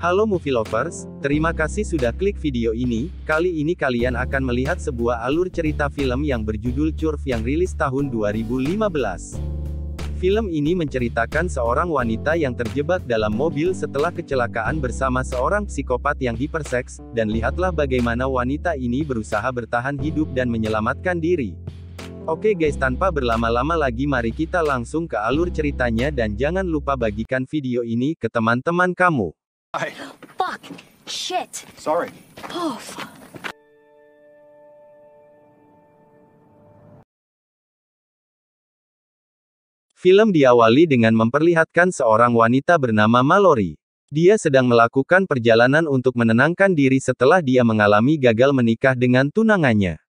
Halo movie lovers, terima kasih sudah klik video ini. Kali ini kalian akan melihat sebuah alur cerita film yang berjudul Curve yang rilis tahun 2015. Film ini menceritakan seorang wanita yang terjebak dalam mobil setelah kecelakaan bersama seorang psikopat yang hiperseks, dan lihatlah bagaimana wanita ini berusaha bertahan hidup dan menyelamatkan diri. Oke guys tanpa berlama-lama lagi mari kita langsung ke alur ceritanya dan jangan lupa bagikan video ini ke teman-teman kamu. Hi. Fuck. Shit. Sorry. Oh, fuck. Film diawali dengan memperlihatkan seorang wanita bernama Mallory. Dia sedang melakukan perjalanan untuk menenangkan diri setelah dia mengalami gagal menikah dengan tunangannya.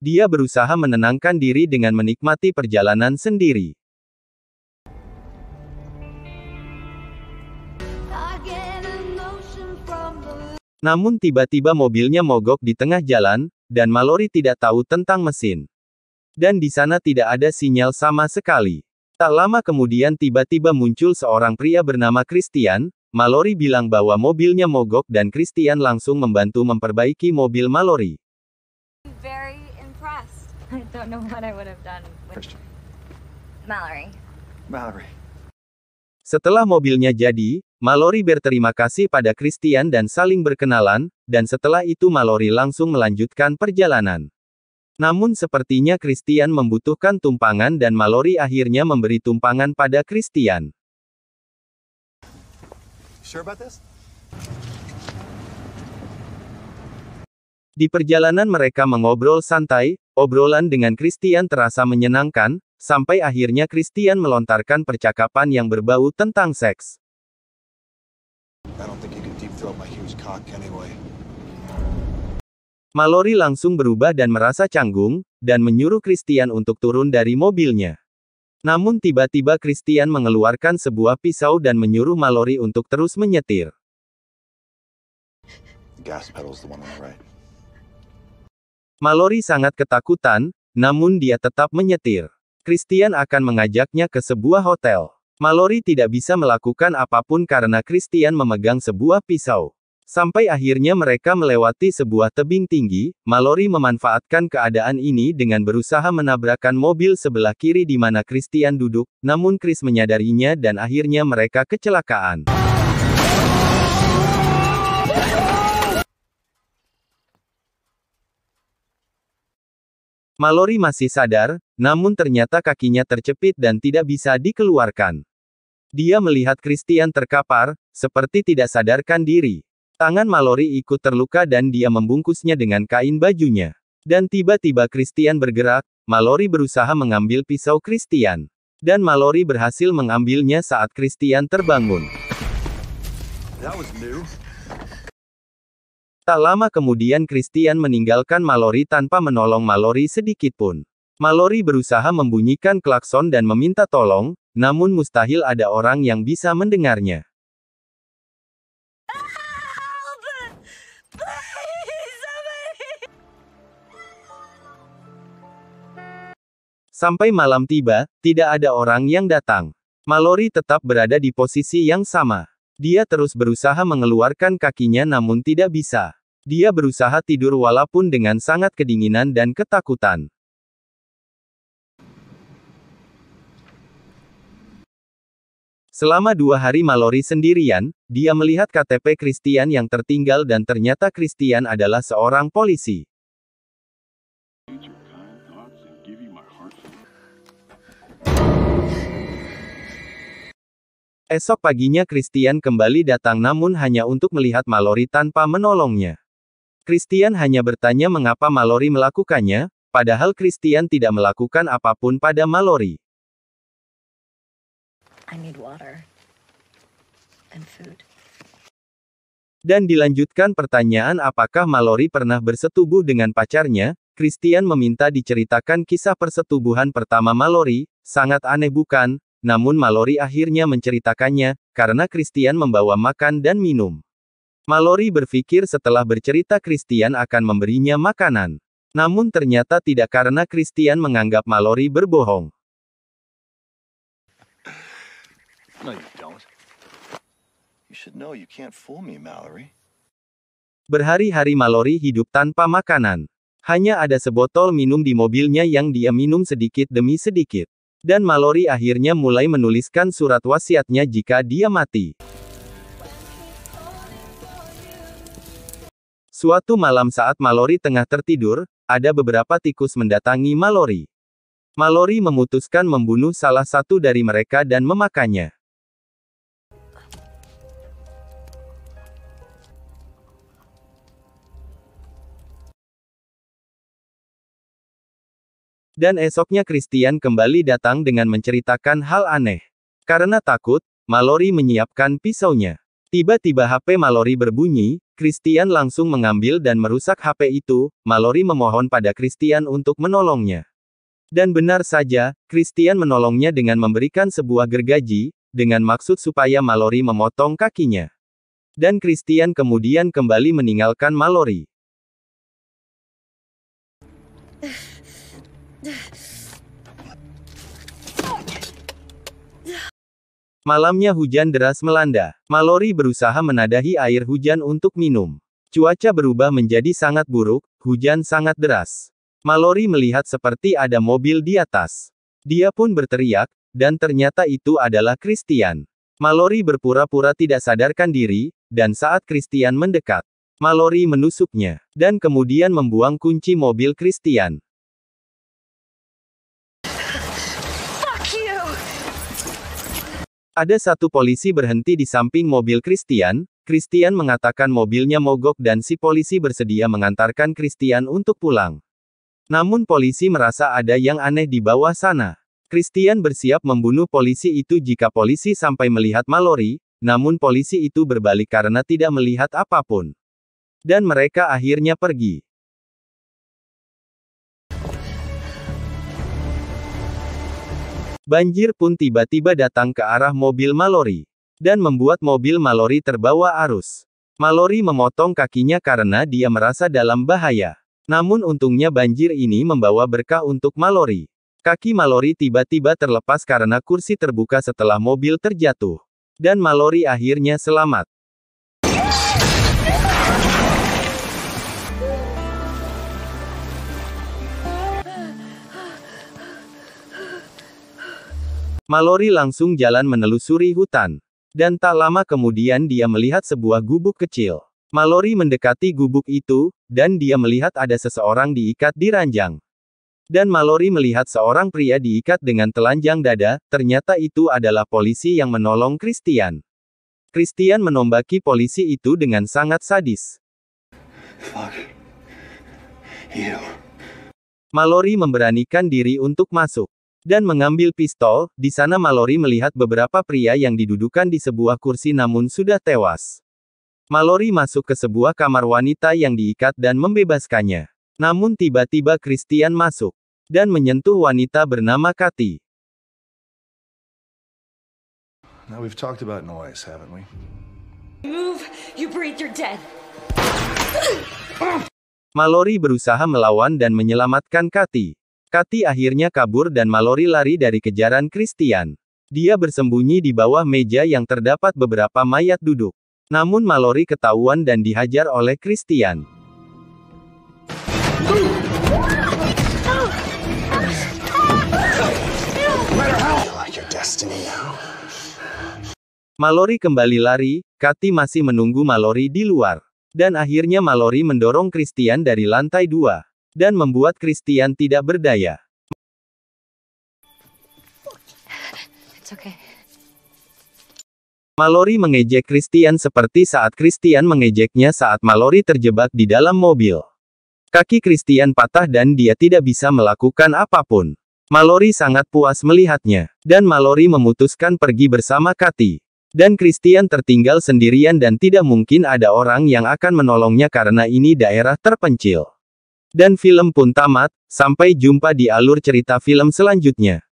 Dia berusaha menenangkan diri dengan menikmati perjalanan sendiri. Namun tiba-tiba mobilnya mogok di tengah jalan, dan Mallory tidak tahu tentang mesin. Dan di sana tidak ada sinyal sama sekali. Tak lama kemudian tiba-tiba muncul seorang pria bernama Christian, Mallory bilang bahwa mobilnya mogok dan Christian langsung membantu memperbaiki mobil Mallory. Setelah mobilnya jadi, Mallory berterima kasih pada Christian dan saling berkenalan, dan setelah itu Mallory langsung melanjutkan perjalanan. Namun sepertinya Christian membutuhkan tumpangan dan Malori akhirnya memberi tumpangan pada Christian. Di perjalanan mereka mengobrol santai, obrolan dengan Christian terasa menyenangkan, sampai akhirnya Christian melontarkan percakapan yang berbau tentang seks. I don't think you can deep throw my huge cock anyway. Mallory langsung berubah dan merasa canggung, dan menyuruh Christian untuk turun dari mobilnya. Namun tiba-tiba Christian mengeluarkan sebuah pisau dan menyuruh Mallory untuk terus menyetir. Mallory sangat ketakutan, namun dia tetap menyetir. Christian akan mengajaknya ke sebuah hotel. Mallory tidak bisa melakukan apapun karena Christian memegang sebuah pisau. Sampai akhirnya mereka melewati sebuah tebing tinggi, Mallory memanfaatkan keadaan ini dengan berusaha menabrakkan mobil sebelah kiri di mana Christian duduk, namun Chris menyadarinya dan akhirnya mereka kecelakaan. Mallory masih sadar, namun ternyata kakinya terjepit dan tidak bisa dikeluarkan. Dia melihat Christian terkapar, seperti tidak sadarkan diri. Tangan Mallory ikut terluka dan dia membungkusnya dengan kain bajunya. Dan tiba-tiba Christian bergerak, Mallory berusaha mengambil pisau Christian. Dan Mallory berhasil mengambilnya saat Christian terbangun. Tak lama kemudian Christian meninggalkan Mallory tanpa menolong Mallory sedikitpun. Mallory berusaha membunyikan klakson dan meminta tolong, namun mustahil ada orang yang bisa mendengarnya. Sampai malam tiba, tidak ada orang yang datang. Mallory tetap berada di posisi yang sama. Dia terus berusaha mengeluarkan kakinya namun tidak bisa. Dia berusaha tidur walaupun dengan sangat kedinginan dan ketakutan. Selama dua hari Mallory sendirian, dia melihat KTP Christian yang tertinggal dan ternyata Christian adalah seorang polisi. Esok paginya Christian kembali datang namun hanya untuk melihat Mallory tanpa menolongnya. Christian hanya bertanya mengapa Mallory melakukannya, padahal Christian tidak melakukan apapun pada Mallory. Dan dilanjutkan pertanyaan apakah Mallory pernah bersetubuh dengan pacarnya, Christian meminta diceritakan kisah persetubuhan pertama Mallory, sangat aneh bukan, namun Mallory akhirnya menceritakannya, karena Christian membawa makan dan minum. Mallory berpikir setelah bercerita Christian akan memberinya makanan. Namun ternyata tidak karena Christian menganggap Mallory berbohong. Berhari-hari Mallory hidup tanpa makanan. Hanya ada sebotol minum di mobilnya yang dia minum sedikit demi sedikit. Dan Mallory akhirnya mulai menuliskan surat wasiatnya jika dia mati. Suatu malam saat Mallory tengah tertidur, ada beberapa tikus mendatangi Mallory. Mallory memutuskan membunuh salah satu dari mereka dan memakannya. Dan esoknya Christian kembali datang dengan menceritakan hal aneh. Karena takut, Mallory menyiapkan pisaunya. Tiba-tiba HP Mallory berbunyi, Christian langsung mengambil dan merusak HP itu, Mallory memohon pada Christian untuk menolongnya. Dan benar saja, Christian menolongnya dengan memberikan sebuah gergaji, dengan maksud supaya Mallory memotong kakinya. Dan Christian kemudian kembali meninggalkan Mallory. Malamnya hujan deras melanda. Mallory berusaha menadahi air hujan untuk minum. Cuaca berubah menjadi sangat buruk, hujan sangat deras. Mallory melihat seperti ada mobil di atas. Dia pun berteriak, dan ternyata itu adalah Christian. Mallory berpura-pura tidak sadarkan diri, dan saat Christian mendekat, Mallory menusuknya, dan kemudian membuang kunci mobil Christian. Ada satu polisi berhenti di samping mobil Christian, Christian mengatakan mobilnya mogok dan si polisi bersedia mengantarkan Christian untuk pulang. Namun polisi merasa ada yang aneh di bawah sana. Christian bersiap membunuh polisi itu jika polisi sampai melihat Mallory, namun polisi itu berbalik karena tidak melihat apapun. Dan mereka akhirnya pergi. Banjir pun tiba-tiba datang ke arah mobil Mallory, dan membuat mobil Mallory terbawa arus. Mallory memotong kakinya karena dia merasa dalam bahaya. Namun untungnya banjir ini membawa berkah untuk Mallory. Kaki Mallory tiba-tiba terlepas karena kursi terbuka setelah mobil terjatuh. Dan Mallory akhirnya selamat. Mallory langsung jalan menelusuri hutan. Dan tak lama kemudian dia melihat sebuah gubuk kecil. Mallory mendekati gubuk itu, dan dia melihat ada seseorang diikat di ranjang. Dan Mallory melihat seorang pria diikat dengan telanjang dada, ternyata itu adalah polisi yang menolong Christian. Christian menombaki polisi itu dengan sangat sadis. Malori memberanikan diri untuk masuk dan mengambil pistol. Di sana Mallory melihat beberapa pria yang didudukan di sebuah kursi namun sudah tewas. Mallory masuk ke sebuah kamar wanita yang diikat dan membebaskannya. Namun tiba-tiba Christian masuk dan menyentuh wanita bernama Kati. Now we've talked about noise, haven't we? Move, you breathe, you're dead. Mallory berusaha melawan dan menyelamatkan Kati. Kati akhirnya kabur dan Mallory lari dari kejaran Christian. Dia bersembunyi di bawah meja yang terdapat beberapa mayat duduk. Namun Mallory ketahuan dan dihajar oleh Christian. Mallory kembali lari, Kati masih menunggu Mallory di luar. Dan akhirnya Mallory mendorong Christian dari lantai dua dan membuat Christian tidak berdaya. It's Mallory mengejek Christian seperti saat Christian mengejeknya saat Mallory terjebak di dalam mobil. Kaki Christian patah dan dia tidak bisa melakukan apapun. Mallory sangat puas melihatnya, dan Mallory memutuskan pergi bersama Kati. Dan Christian tertinggal sendirian dan tidak mungkin ada orang yang akan menolongnya karena ini daerah terpencil. Dan film pun tamat, sampai jumpa di alur cerita film selanjutnya.